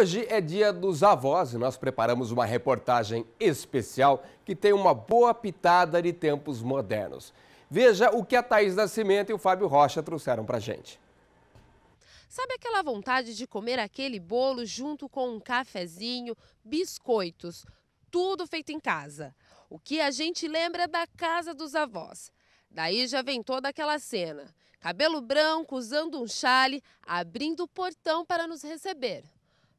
Hoje é dia dos avós e nós preparamos uma reportagem especial que tem uma boa pitada de tempos modernos. Veja o que a Thaís Nascimento e o Fábio Rocha trouxeram pra gente. Sabe aquela vontade de comer aquele bolo junto com um cafezinho, biscoitos, tudo feito em casa? O que a gente lembra da casa dos avós. Daí já vem toda aquela cena. Cabelo branco, usando um chale, abrindo o portão para nos receber.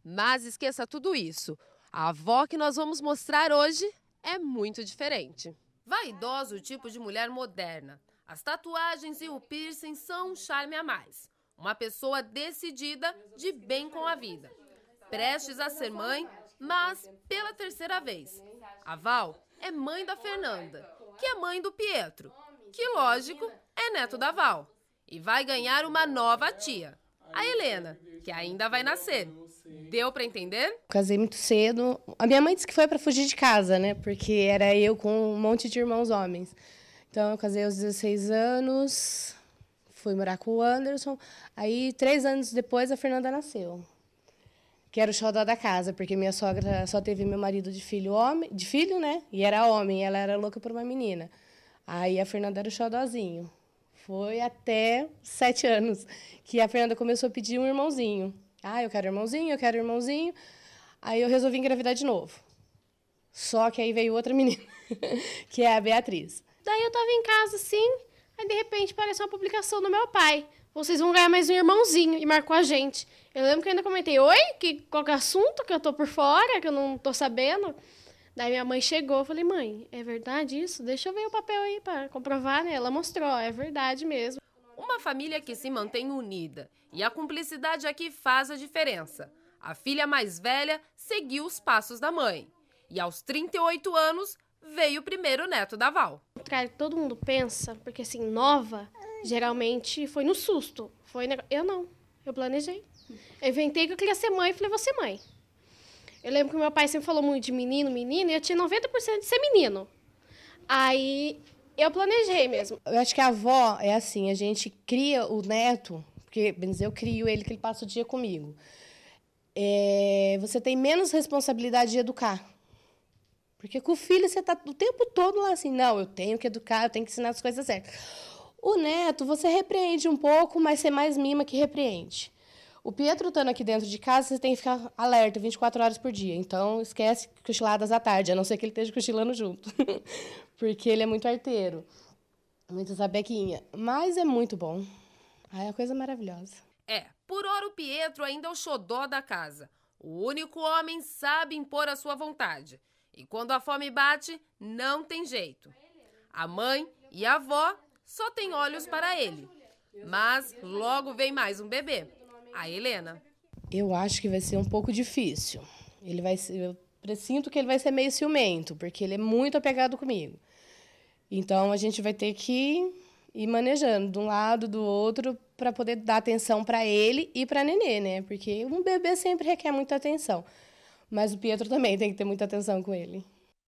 Mas esqueça tudo isso. A avó que nós vamos mostrar hoje é muito diferente. Vaidosa o tipo de mulher moderna. As tatuagens e o piercing são um charme a mais. Uma pessoa decidida de bem com a vida. Prestes a ser mãe, mas pela terceira vez. A Val é mãe da Fernanda, que é mãe do Pietro, que, lógico, é neto da Val. E vai ganhar uma nova tia, a Helena, que ainda vai nascer. Sim. Deu para entender? Casei muito cedo. A minha mãe disse que foi para fugir de casa, né? Porque era eu com um monte de irmãos homens. Então eu casei aos 16 anos, fui morar com o Anderson. Aí três anos depois a Fernanda nasceu. Que era o xodó da casa, porque minha sogra só teve meu marido de filho homem, de filho, né? E era homem, ela era louca por uma menina. Aí a Fernanda era o xodózinho. Foi até sete anos que a Fernanda começou a pedir um irmãozinho. Ah, eu quero irmãozinho, eu quero irmãozinho. Aí eu resolvi engravidar de novo. Só que aí veio outra menina, que é a Beatriz. Daí eu estava em casa assim, aí de repente apareceu uma publicação do meu pai. Vocês vão ganhar mais um irmãozinho e marcou a gente. Eu lembro que eu ainda comentei: "Oi, que qual que é assunto que eu tô por fora, que eu não tô sabendo?" Daí minha mãe chegou, eu falei: "Mãe, é verdade isso? Deixa eu ver o papel aí para comprovar, né?" Ela mostrou, é verdade mesmo. Uma família que se mantém unida. E a cumplicidade aqui é faz a diferença. A filha mais velha seguiu os passos da mãe. E aos 38 anos, veio o primeiro neto da Val. todo mundo pensa, porque assim, nova, geralmente foi no susto. Foi Eu não. Eu planejei. Eu inventei que eu queria ser mãe e falei, vou ser mãe. Eu lembro que meu pai sempre falou muito de menino, menino, e eu tinha 90% de ser menino. Aí eu planejei mesmo. Eu acho que a avó é assim, a gente cria o neto, porque, bem dizer, eu crio ele, que ele passa o dia comigo. É, você tem menos responsabilidade de educar. Porque com o filho você está o tempo todo lá assim, não, eu tenho que educar, eu tenho que ensinar as coisas certas. O neto, você repreende um pouco, mas você mais mima que repreende. O Pietro estando aqui dentro de casa, você tem que ficar alerta 24 horas por dia. Então, esquece cochiladas à tarde, a não ser que ele esteja cochilando junto. porque ele é muito arteiro, muito sabequinha, mas é muito bom. Ah, é uma coisa maravilhosa. É, por hora o Pietro ainda é o xodó da casa. O único homem sabe impor a sua vontade. E quando a fome bate, não tem jeito. A mãe e a avó só têm olhos para ele. Mas logo vem mais um bebê, a Helena. Eu acho que vai ser um pouco difícil. Ele vai ser, sinto que ele vai ser meio ciumento, porque ele é muito apegado comigo. Então a gente vai ter que ir manejando de um lado, do outro, para poder dar atenção para ele e para nenê, né? Porque um bebê sempre requer muita atenção. Mas o Pietro também tem que ter muita atenção com ele.